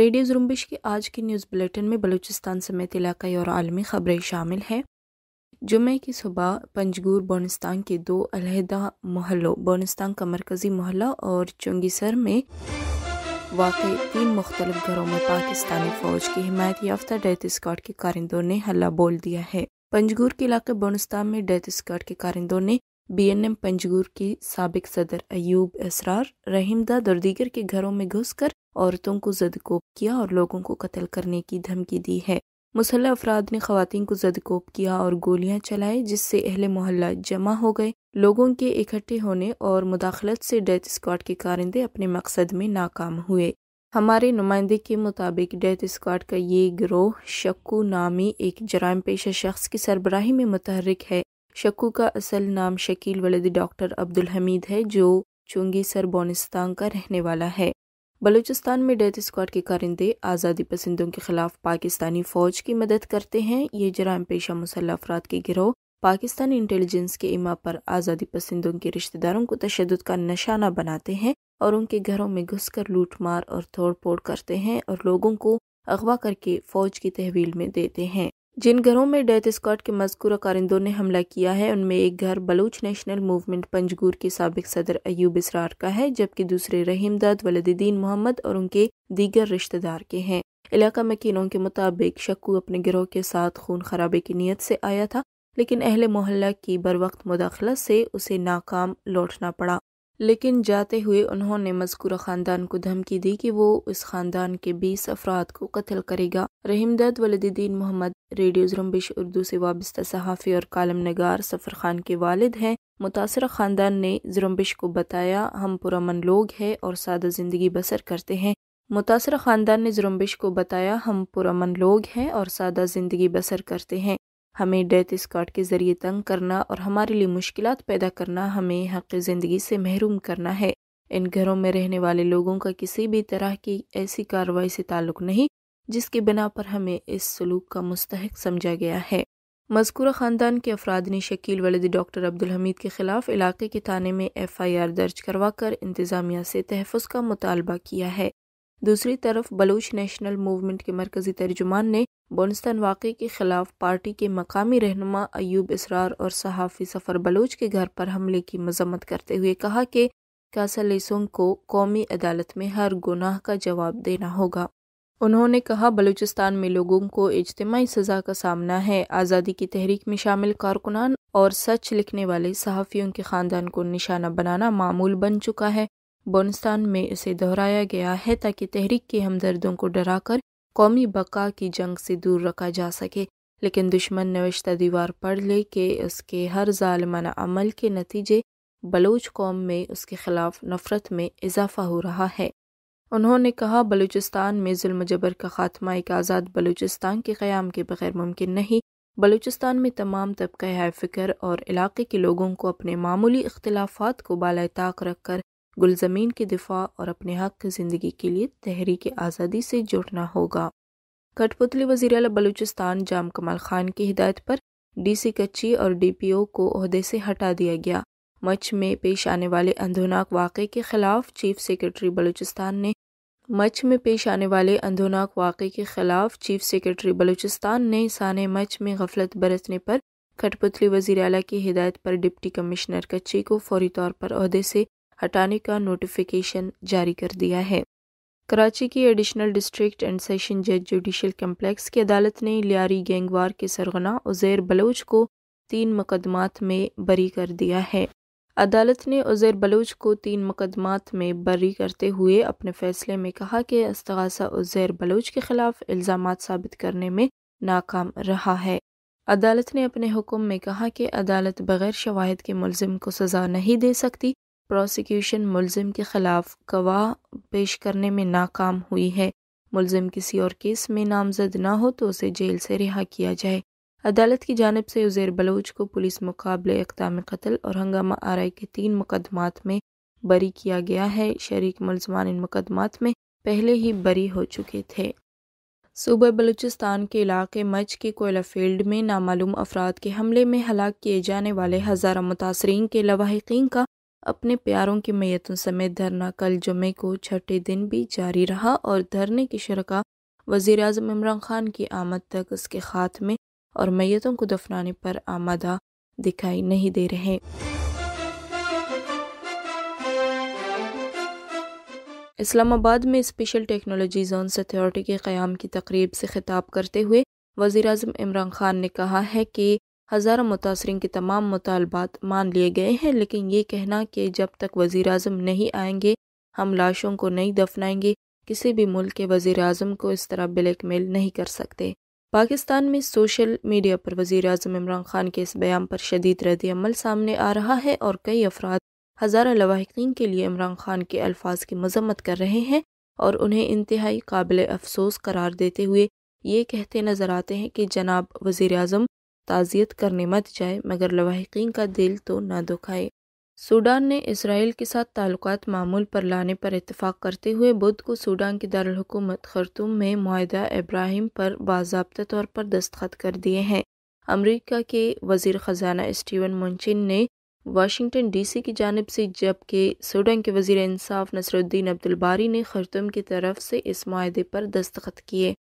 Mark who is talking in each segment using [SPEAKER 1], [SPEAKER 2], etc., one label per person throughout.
[SPEAKER 1] radio जुम्बिश की आज की न्यूज़ बुलेटिन में बलूचिस्तान समेत इलाकई और आलमी खबरें शामिल हैं जुमे की सुबह पंजगूर बोनिस्तान के दो अलहदा मोहल्लों बोनिस्तान का मरकज़ी मोहल्ला और चुंगीसर में वाक़ तीन मुख्तलि घरों में पाकिस्तानी फ़ौज की हिमायत याफ्ता डेथ स्कॉट के कारिंदों ने हल्ला बोल दिया है पंजगूर के इलाके बोनिस्तान में डेथ स्कॉट के कारिंदों ने बी एन एम पंजगूर के सबक सदर अयूब इसरार रहीमदा और दीगर के घरों में घुसकर औरतों को जदकोप किया और लोगों को कत्ल करने की धमकी दी है मुसल्ह अफराद ने खातन को जदकोप किया और गोलियां चलाई जिससे अहल मोहल्ला जमा हो गए लोगों के इकट्ठे होने और मुदाखलत से डेथ स्क्वाड के कारिंदे अपने मकसद में नाकाम हुए हमारे नुमाइंदे के मुताबिक डेथ स्क्वाड का ये ग्रोह शक्कू नामी एक जराम पेशा शख्स की सरबराही में मुतहरक है शक्कू का असल नाम शकील वलद डॉक्टर अब्दुल हमीद है जो चुंगी सर बोनिस्तान का रहने वाला है बलूचिस्तान में डेथ स्क्वाड के कारिंदे आज़ादी पसंदों के खिलाफ पाकिस्तानी फ़ौज की मदद करते हैं ये जराम पेशा मुसल्ह अफराद के गिरोह पाकिस्तानी इंटेलिजेंस के इमा पर आज़ादी पसंदों के रिश्तेदारों को तशद का निशाना बनाते हैं और उनके घरों में घुस लूट लूटमार और तोड़फोड़ करते हैं और लोगों को अगवा करके फ़ौज की तहवील में देते हैं जिन घरों में डेथ स्क्वाड के मजकूर कारिंदों ने हमला किया है उनमें एक घर बलूच नेशनल मूवमेंट पंजगूर के सबक सदर अयूब इसरार का है जबकि दूसरे रहीमदाद वलदीन मोहम्मद और उनके दीगर रिश्तेदार के हैं इलाका मकीनों के मुताबिक शक्कू अपने गिरोह के साथ खून खराबे की नीयत से आया था लेकिन अहल मोहल्ला की बर वक्त मुदाखलत से उसे नाकाम लौटना पड़ा लेकिन जाते हुए उन्होंने मजकूर ख़ानदान को धमकी दी कि वो इस ख़ानदान के बीस अफराद को कत्ल करेगा रहीमदद वलदीन मोहम्मद रेडियो जुरम्बिश उर्दू से वाबस्ता सहाफ़ी और कालम नगार सफ़र खान के वालिद हैं मुतासर ख़ानदान ने जुरम्बिश को बताया हम पुरमन लोग हैं और सादा ज़िंदगी बसर करते हैं मुतासर ख़ानदान ने जुरम्बिश को बताया हम पुरमन लोग हैं और सादा ज़िंदगी बसर करते हैं हमें डेथ स्कॉट के ज़रिए तंग करना और हमारे लिए मुश्किल पैदा करना हमें हक़ ज़िंदगी से महरूम करना है इन घरों में रहने वाले लोगों का किसी भी तरह की ऐसी कार्रवाई से ताल्लुक़ नहीं जिसके बिना पर हमें इस सलूक का मुस्तक समझा गया है मजकूरा ख़ानदान के अफराद ने शकील वलद डॉक्टर अब्दुल हमीद के ख़िलाफ़ इलाके के थाने में एफ़ आई आर दर्ज करवा कर इंतज़ामिया से तहफ़ का मुतालबा किया है दूसरी तरफ बलूच नेशनल मूवमेंट के मरकज़ी तर्जुमान ने बोनस्तान वाक़े के ख़िलाफ़ पार्टी के मकामी रहनुमा अयूब इसरार और सहाफ़ी सफ़र बलूच के घर पर हमले की मजम्मत करते हुए कहा कि कासलेसोंग को कौमी अदालत में हर गुनाह का जवाब देना होगा उन्होंने कहा बलूचिस्तान में लोगों को इज्तमाही सज़ा का सामना है आज़ादी की तहरीक में शामिल कारकुनान और सच लिखने वाले सहाफ़ियों के ख़ानदान को निशाना बनाना मामूल बन चुका है बोनस्तान में इसे दोहराया गया है ताकि तहरीक के हमदर्दों को डराकर कौमी बका की जंग से दूर रखा जा सके लेकिन दुश्मन नवश्ता दीवार पढ़ ले कि उसके हर ालमाना अमल के नतीजे बलूच कौम में उसके खिलाफ नफरत में इजाफा हो रहा है उन्होंने कहा बलूचिस्तान में जुल्म जबर का खात्मा एक आज़ाद बलूचिस्तान के क़्याम के बगैर मुमकिन नहीं बलूचिस्तान में तमाम तबका है फ़िक्र और इलाके के लोगों को अपने मामूली इख्तलाफात को बाल ताक रख कर गुलज़मीन के दिफा और अपने हक ज़िंदगी के लिए तहरीक आज़ादी से जुड़ना होगा कठपुतली वजीर अल बलूचिस्तान जाम कमाल खान की हिदायत पर डीसी कच्ची और डीपीओ को अहदे से हटा दिया गया मच में पेश आने वाले अंधोनाक वाक़े के ख़िलाफ़ चीफ सेक्रेटरी बलूचिस्तान ने मच में पेश आने वाले अंधोनाक वाक़े के ख़िलाफ़ चीफ सेक्रेटरी बलूचिस्तान ने सान मच में गफलत बरतने पर कठपुतली वजीर अला की हिदायत पर डिप्टी कमिश्नर कच्ची को फौरी तौर पर अहदे से हटाने का नोटिफिकेशन जारी कर दिया है कराची की एडिशनल डिस्ट्रिक्ट एंड सेशन जज जुडिशल कम्प्लेक्स की अदालत ने लियारी गैंगवार के सरगना उजैर बलोच को तीन मुकदमात में बरी कर दिया है अदालत ने उजैर बलोच को तीन मुकदमात में बरी करते हुए अपने फैसले में कहा कि अस्तगासा उजैर बलोच के खिलाफ इल्ज़ाम साबित करने में नाकाम रहा है अदालत ने अपने हुक्म में कहा कि अदालत बगैर शवाहद के मुलम को सज़ा नहीं दे सकती प्रोसिक्यूशन मुलम के ख़िलाफ़ गवाह पेश करने में नाकाम हुई है मुलम किसी और केस में नामजद ना हो तो उसे जेल से रिहा किया जाए अदालत की जानब से उज़ैर बलोच को पुलिस मुकाबले इकदाम कत्ल और हंगामा आरई के तीन मुकदमात में बरी किया गया है शरीक मुलजमान इन मुकदमात में पहले ही बरी हो चुके थे सूबह बलूचिस्तान के इलाके मच के कोयला फील्ड में नामालूम अफराद के हमले में हलाक किए जाने वाले हज़ारों मुतासरीन के लवाहिकीन का अपने प्यारों की मैयतों समेत धरना कल जुमे को छठे दिन भी जारी रहा और धरने की शरका वज़ी अजम इमरान खान की आमद तक उसके खात्मे और मैयतों को दफनाने पर आमादा दिखाई नहीं दे रहे इस्लामाबाद में स्पेशल टेक्नोलॉजी जोन अथॉरिटी के क़्याम की तकरीब से खिताब करते हुए वज़ी अजम इमरान खान ने कहा है कि हज़ारों मुतासरी के तमाम मुतालबात मान लिए गए हैं लेकिन ये कहना कि जब तक वज़ी अजम नहीं आएंगे हम लाशों को नहीं दफनाएंगे किसी भी मुल्क के वज़ी अजम को इस तरह ब्लैक मेल नहीं कर सकते पाकिस्तान में सोशल मीडिया पर वज़ी अजम इमरान खान के इस बयान पर शदीद रद्द अमल सामने आ रहा है और कई अफराद हज़ारों लवाकिन के लिए इमरान खान के अल्फाज की मजम्मत कर रहे हैं और उन्हें इंतहाई काबिल अफसोस करार देते हुए ये कहते नज़र आते हैं कि जनाब वज़ी अजम ताज़ियत करने मत जाए मगर लवाहिकीन का दिल तो ना दुखाए सूडान ने इसराइल के साथ ताल्लुकात मामूल पर लाने पर इतफ़ाक़ करते हुए बुध को सूडान की दारकूमत खरतूम में माहदा इब्राहिम पर बाबा तौर पर दस्तखत कर दिए हैं अमरीका के वजीर ख़जाना स्टीवन मुंचिन ने वाशिंगटन डीसी की जानब से जबकि सूडान के वजीर इंसाफ नसरुद्दीन अब्दुलबारी ने खरतूम की तरफ से इस माहे पर दस्तखत किए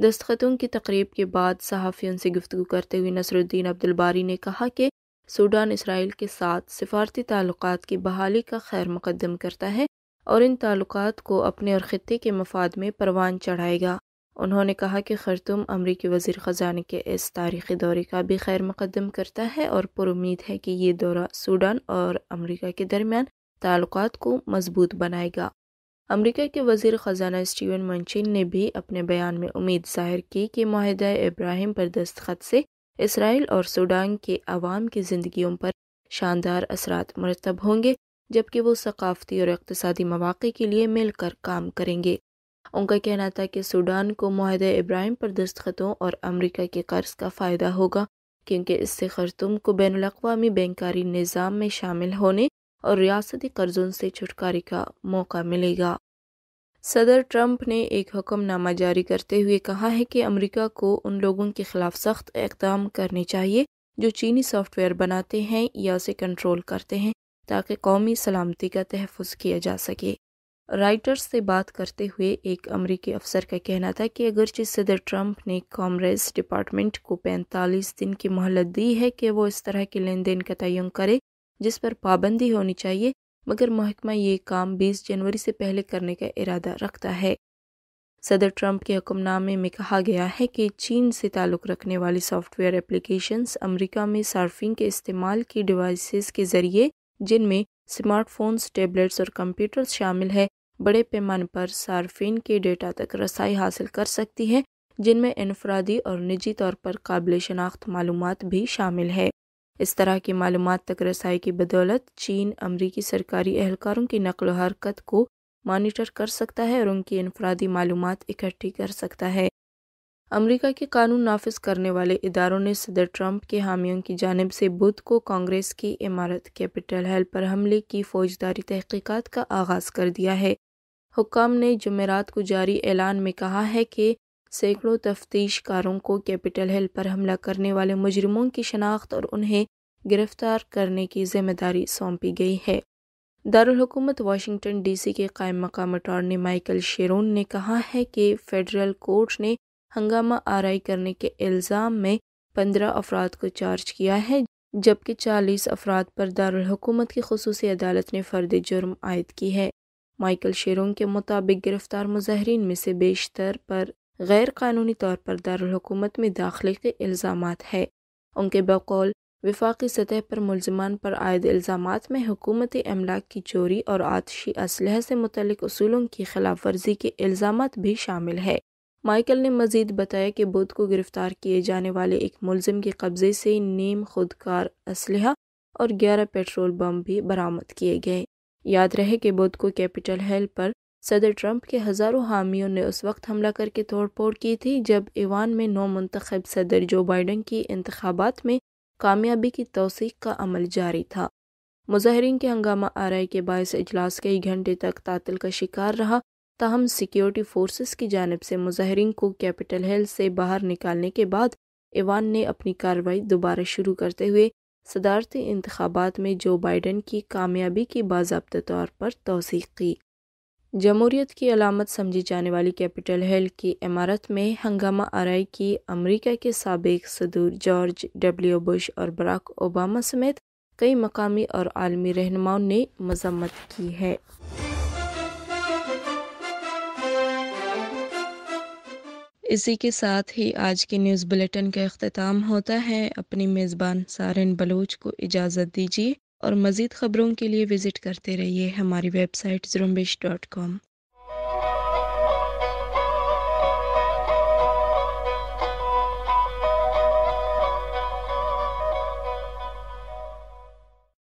[SPEAKER 1] दस्तखतों की तकरीब के बाद सहाफ़ियों से गुफ्तु करते हुए नसरुद्दीन अब्दुलबारी ने कहा कि सूडान इसराइल के साथ सिफारती ताल्लुक की बहाली का खैर मुकदम करता है और इन ताल्लुक को अपने और ख़ते के मफाद में परवान चढ़ाएगा उन्होंने कहा कि खरतुम अमरीकी वज़ी ख़जाने के इस तारीख़ी दौरे का भी खैर मुकदम करता है और पुरुद है कि ये दौरा सूडान और अमरीका के दरमियान ताल्लुक को मजबूत बनाएगा अमरीका के वजीर ख़जाना स्टीवन मंचिन ने भी अपने बयान में उम्मीद जाहिर की कि माहदा इब्राहिम पर दस्तखत से इसराइल और सूडान के आवाम की जिंदगी पर शानदार असरात मरतब होंगे जबकि वो सकाफती और इकतसादी मौाक़े के लिए मिलकर काम करेंगे उनका कहना था कि सूडान को माहद इब्राहिम पर दस्तखतों और अमरीका के कर्ज का फ़ायदा होगा क्योंकि इससे खरतुम को बैन अवी बैंकारी निज़ाम में शामिल होने और रियासती कर्जों से छुटकारे का मौका मिलेगा सदर ट्रंप ने एक हुक्मनामा जारी करते हुए कहा है कि अमेरिका को उन लोगों के खिलाफ सख्त इकदाम करने चाहिए जो चीनी सॉफ्टवेयर बनाते हैं या उसे कंट्रोल करते हैं ताकि कौमी सलामती का तहफ़ किया जा सके राइटर्स से बात करते हुए एक अमरीकी अफसर का कहना था कि अगरचि सदर ट्रंप ने कामर्स डिपार्टमेंट को पैंतालीस दिन की मोहलत दी है कि वो इस तरह के लेन देन का तयन करे जिस पर पाबंदी होनी चाहिए मगर महकमा ये काम 20 जनवरी से पहले करने का इरादा रखता है सदर ट्रंप के हुक्मनामे में कहा गया है कि चीन से ताल्लुक़ रखने वाली सॉफ्टवेयर एप्लीकेशंस अमेरिका में सार्फिन के इस्तेमाल की डिवाइसेस के ज़रिए जिनमें स्मार्टफोन्स टेबलेट्स और कंप्यूटर्स शामिल है बड़े पैमाने पर सार्फिन के डेटा तक रसाई हासिल कर सकती है जिनमें इनफरादी और निजी तौर पर काबिल शनाख्त मालूम भी शामिल है इस तरह की मालूम तक रसाई की बदौलत चीन अमरीकी सरकारी एहलकारों की नकल हरकत को मॉनिटर कर सकता है और उनकी इनफरादी मालूम इकट्ठी कर सकता है अमरीका के कानून नाफिज करने वाले इदारों ने सदर ट्रंप के हामियों की जानब से बुध को कांग्रेस की इमारत कैपिटल हेल पर हमले की फौजदारी तहकीकत का आगाज़ कर दिया है हुकाम ने जमेरात को जारी ऐलान में कहा है कि सैकड़ों तफ्तीशकारों को कैपिटल हिल पर हमला करने वाले मुजरिमों की शनाख्त और उन्हें गिरफ्तार करने की जिम्मेदारी सौंपी गई है दारकूमत वाशिंगटन डीसी के कायम मकाम अटॉर्नी माइकल शेरोन ने कहा है कि फेडरल कोर्ट ने हंगामा आरई करने के इल्ज़ाम में पंद्रह अफराद को चार्ज किया है जबकि चालीस अफराद पर दारकूमत की खसूस अदालत ने फर्द जुर्म आयद की है माइकल शेरोन के मुताबिक गिरफ्तार मुजाहरीन में से बेशतर पर गैर कानूनी तौर पर दारकूमत में दाखिले के इल्ज़ाम है उनके बकौल वफाकी सतह पर मुलजमान पर आयद इल्ज़ाम में हुकूमती अमलाक की चोरी और आतशी असलह से मतलब असूलों की खिलाफ वर्जी के इल्ज़ाम भी शामिल है माइकल ने मजीद बताया कि बुद्ध को गिरफ्तार किए जाने वाले एक मुलजम के कब्जे से नीम खुदकार असलहा और ग्यारह पेट्रोल बम भी बरामद किए गए याद रहे कि बुद्ध को कैपिटल हेल पर सदर ट्रंप के हज़ारों हामियों ने उस वक्त हमला करके तोड़ फोड़ की थी जब ईवान में नौ मंतखब सदर जो बाइडन की इंतबात में कामयाबी की तोसीक का अमल जारी था मुजाहरीन के हंगामा आरए के बायस अजलास कई घंटे तक तातल का शिकार रहा ताहम सिक्योरिटी फोर्सेस की जानब से मुजाहरीन को कैपिटल हिल से बाहर निकालने के बाद ईवान ने अपनी कार्रवाई दोबारा शुरू करते हुए सदारती इंतबात में जो बाइडन की कामयाबी की बाबा तौर पर तोसीक की जमहूरीत की अलामत समझी जाने वाली कैपिटल हिल की इमारत में हंगामा आरई की अमरीका के सबक सदूर जॉर्ज डब्ल्यू बुश और बराक ओबामा समेत कई मकामी और आलमी रहनुमाओं ने मजम्मत की है इसी के साथ ही आज के न्यूज़ बुलेटिन का अख्ताम होता है अपनी मेज़बान सारन बलोच को इजाज़त दीजिए और मज़ीद ख़बरों के लिए विज़िट करते रहिए हमारी वेबसाइट ज़ुरम्बिश डॉट कॉम